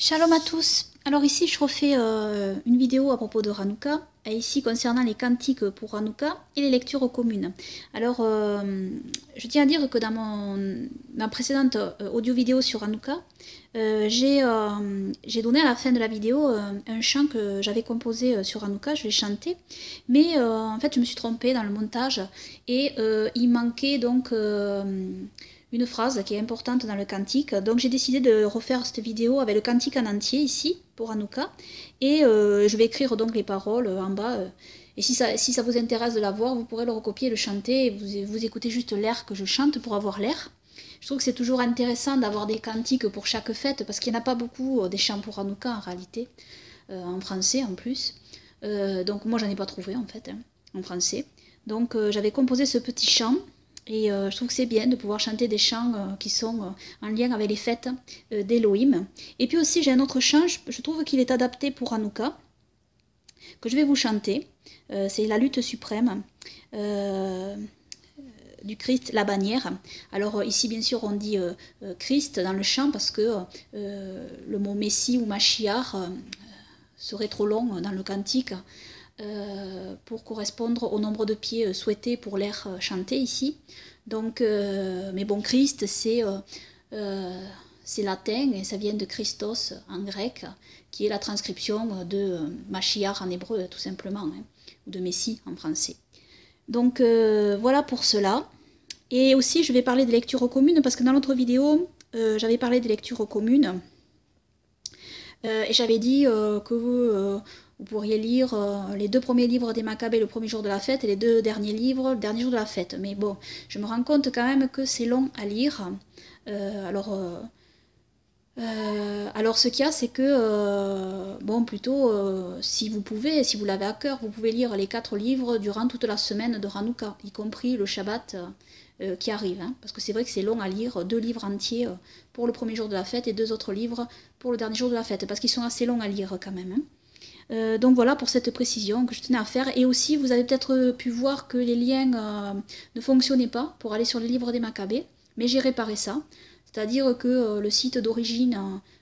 Shalom à tous Alors ici je refais euh, une vidéo à propos de Hanouka, et ici concernant les cantiques pour Hanouka et les lectures communes. Alors euh, je tiens à dire que dans mon précédente euh, audio-vidéo sur Hanouka, j'ai donné à la fin de la vidéo un chant que j'avais composé sur Hanouka, je l'ai chanté, mais en fait je me suis trompée dans le montage et il manquait donc une phrase qui est importante dans le cantique. Donc j'ai décidé de refaire cette vidéo avec le cantique en entier ici pour Hanouka. Et euh, je vais écrire donc les paroles euh, en bas. Euh. et si ça, si ça vous intéresse de la voir, vous pourrez le recopier, le chanter. vous, écoutez juste l'air que je chante pour avoir l'air. Je trouve que c'est toujours intéressant d'avoir des cantiques pour chaque fête parce qu'il n'y en a pas beaucoup des chants pour Hanouka en réalité, en français en plus. donc moi j'en ai pas trouvé en fait, hein, en français. Donc j'avais composé ce petit chant et euh, je trouve que c'est bien de pouvoir chanter des chants euh, qui sont euh, en lien avec les fêtes d'Elohim. Et puis aussi, j'ai un autre chant, je, trouve qu'il est adapté pour Hanouka, que je vais vous chanter. c'est la lutte suprême du Christ, la bannière. Alors ici, bien sûr, on dit Christ dans le chant parce que le mot Messie ou Machiar serait trop long dans le cantique. Euh, pour correspondre au nombre de pieds euh, souhaité pour l'air euh, chanté ici. Donc, mais bon, Christ, c'est latin et ça vient de Christos en grec, qui est la transcription de Machiar en hébreu, tout simplement, hein, ou de Messie en français. Donc voilà pour cela. Et aussi, je vais parler des lectures communes, parce que dans l'autre vidéo, j'avais parlé des lectures communes. et j'avais dit que vous vous pourriez lire euh, les deux premiers livres des Maccabées le premier jour de la fête et les deux derniers livres le dernier jour de la fête. Mais bon, je me rends compte quand même que c'est long à lire. Euh, alors, euh, alors, ce qu'il y a, c'est que, bon, plutôt, si vous pouvez, si vous l'avez à cœur, vous pouvez lire les quatre livres durant toute la semaine de Hanouka, y compris le Shabbat qui arrive. Hein. parce que c'est vrai que c'est long à lire deux livres entiers pour le premier jour de la fête et deux autres livres pour le dernier jour de la fête, parce qu'ils sont assez longs à lire quand même. Hein. Euh, donc voilà pour cette précision que je tenais à faire. Et aussi, vous avez peut-être pu voir que les liens euh, ne fonctionnaient pas pour aller sur les livres des Maccabées, mais j'ai réparé ça. C'est-à-dire que euh, le site d'origine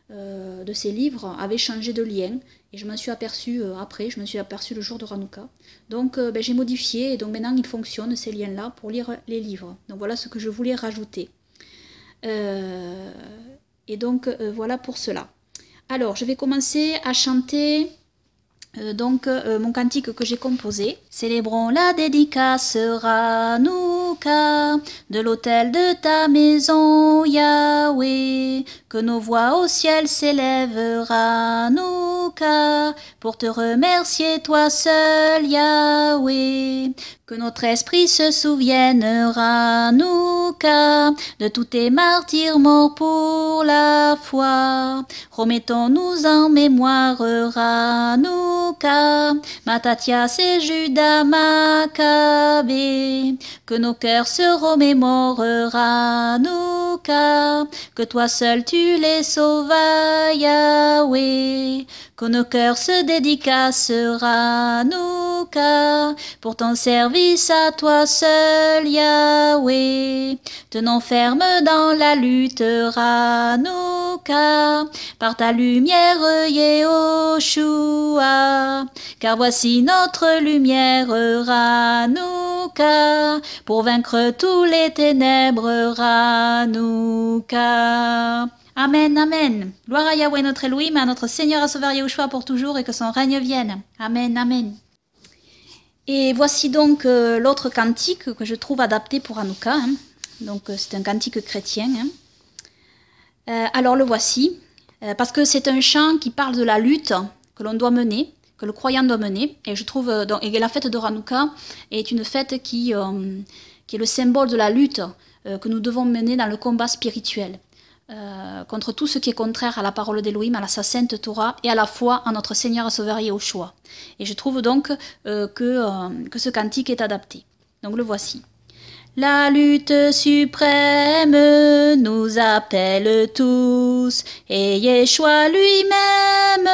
de ces livres avait changé de lien, et je m'en suis aperçue après, je me suis aperçu le jour de Ranuka. Donc ben, j'ai modifié, et donc maintenant ils fonctionnent ces liens-là pour lire les livres. Donc voilà ce que je voulais rajouter. et donc voilà pour cela. Alors, je vais commencer à chanter euh, donc euh, mon cantique que j'ai composé. Célébrons la dédicace Ranouka de l'autel de ta maison Yahweh. Que nos voix au ciel s'élèvent Ranouka pour te remercier toi seul Yahweh. Que notre esprit se souvienne nous, de tous tes martyrs morts pour la foi. Remettons-nous en mémoire, Ranouka, Matatias et Judas Maccabé. Que nos cœurs se remémorent, Ranouka, que toi seul tu les sauvas, Yahweh. Que nos cœurs se dédicacent, Ranouka, pour t'en servir à toi seul, Yahweh. Tenons ferme dans la lutte, Ranouka, par ta lumière, Yehoshua. Car voici notre lumière, Ranouka, pour vaincre tous les ténèbres, Ranouka. Amen, Amen. Gloire à Yahweh notre Elohim, à notre Seigneur à Sauveur Yahushua pour toujours et que son règne vienne. Amen, Amen. Et voici donc euh, l'autre cantique que je trouve adapté pour Hanouka. Hein. Donc euh, c'est un cantique chrétien. Hein. Euh, alors le voici, parce que c'est un chant qui parle de la lutte que l'on doit mener, que le croyant doit mener. Et je trouve donc, la fête de Hanouka est une fête qui, qui est le symbole de la lutte que nous devons mener dans le combat spirituel. Euh, contre tout ce qui est contraire à la parole d'Élohim, à la sainte Torah et à la foi en notre Seigneur Sauveur choix. Et je trouve donc euh, que, euh, que ce cantique est adapté. Donc le voici. La lutte suprême nous appelle tous, et Yeshua lui-même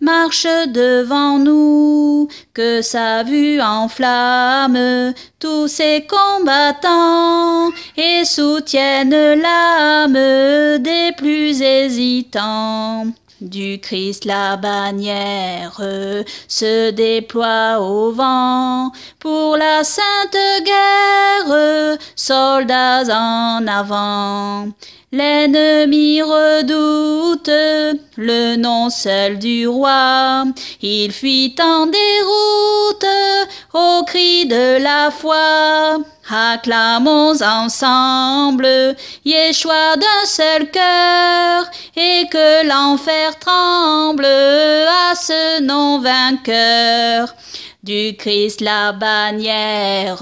marche devant nous, que sa vue enflamme tous ses combattants et soutienne l'âme des plus hésitants. Du Christ la bannière se déploie au vent pour la sainte guerre, soldats en avant. L'ennemi redoute le nom seul du roi. Il fuit en déroute au cri de la foi. Acclamons ensemble Yeshua d'un seul cœur et que l'enfer tremble à ce nom vainqueur. Du Christ la bannière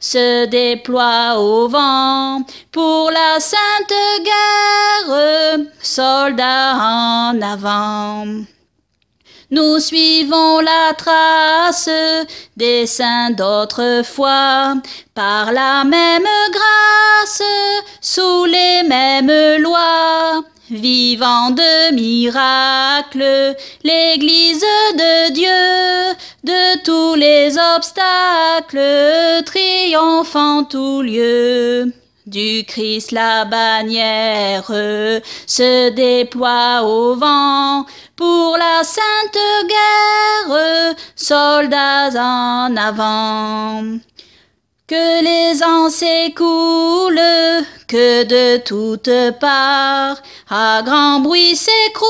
se déploie au vent pour la sainte guerre, soldats en avant. Nous suivons la trace des saints d'autrefois par la même grâce, sous les mêmes lois. Vivant de miracles, l'Église de Dieu de tous les obstacles, triomphant tout lieu. Du Christ la bannière se déploie au vent pour la sainte guerre, soldats en avant. Que les ans s'écoulent, que de toutes parts, à grand bruit s'écroulent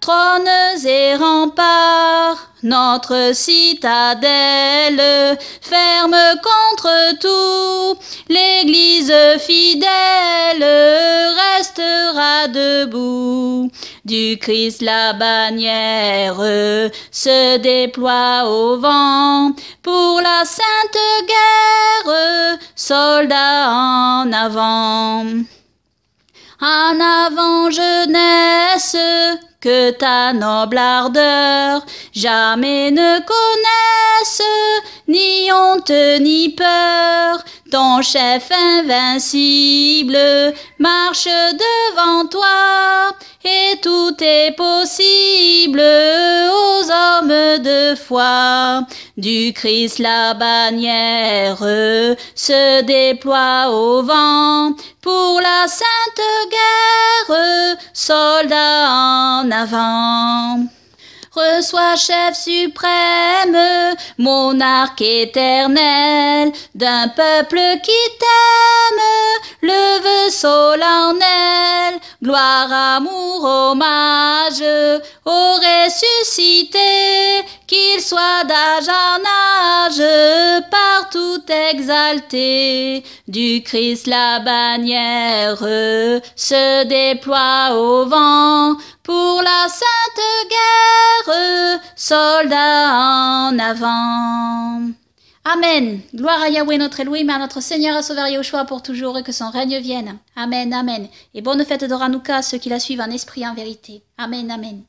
trônes et remparts notre citadelle, ferme contre tout, l'Église fidèle restera debout. Du Christ la bannière se déploie au vent pour la sainte guerre, soldats en avant en avant jeunesse, que ta noble ardeur jamais ne connaisse ni honte ni peur. Ton chef invincible marche devant toi et tout est possible aux hommes de foi. Du Christ la bannière se déploie au vent pour la sainte guerre, soldats en avant. Reçois, chef suprême, monarque éternel d'un peuple qui t'aime, le en solennel, gloire, amour, hommage, ressuscité, qu'il soit d'âge en âge, partout exalté. Du Christ la bannière se déploie au vent pour la sainte guerre, soldats en avant. Amen. Gloire à Yahweh notre Elohim, à notre Seigneur et au choix pour toujours et que son règne vienne. Amen, amen. Et bonne fête de Ranouka ceux qui la suivent en esprit en vérité. Amen, amen.